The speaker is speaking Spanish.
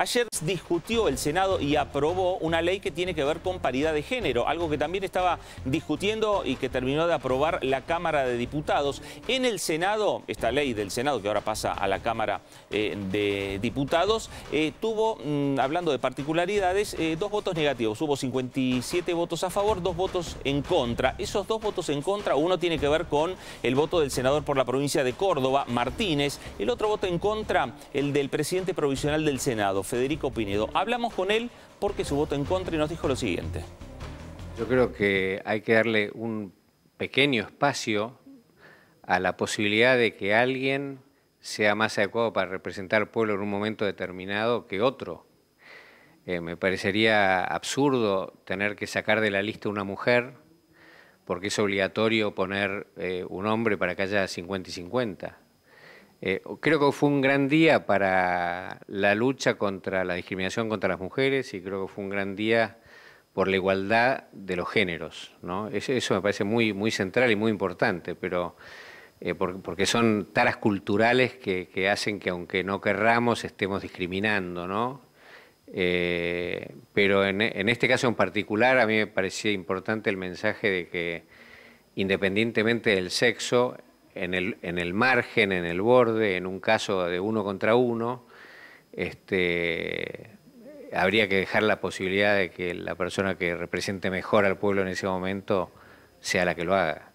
Ayer discutió el Senado y aprobó una ley que tiene que ver con paridad de género, algo que también estaba discutiendo y que terminó de aprobar la Cámara de Diputados. En el Senado, esta ley del Senado que ahora pasa a la Cámara eh, de Diputados, eh, tuvo, mm, hablando de particularidades, eh, dos votos negativos. Hubo 57 votos a favor, dos votos en contra. Esos dos votos en contra, uno tiene que ver con el voto del senador por la provincia de Córdoba, Martínez, el otro voto en contra, el del presidente provisional del Senado. Federico Pinedo. Hablamos con él porque su voto en contra y nos dijo lo siguiente. Yo creo que hay que darle un pequeño espacio a la posibilidad de que alguien sea más adecuado para representar al pueblo en un momento determinado que otro. Eh, me parecería absurdo tener que sacar de la lista una mujer porque es obligatorio poner eh, un hombre para que haya 50 y 50. Eh, creo que fue un gran día para la lucha contra la discriminación contra las mujeres y creo que fue un gran día por la igualdad de los géneros. Eso me parece muy, muy central y muy importante, pero eh, porque son taras culturales que, hacen que aunque no querramos estemos discriminando. Eh, pero en, en este caso en particular a mí me parecía importante el mensaje de que independientemente del sexo, en el, en el margen, en el borde, en un caso de uno contra uno, este, habría que dejar la posibilidad de que la persona que represente mejor al pueblo en ese momento sea la que lo haga.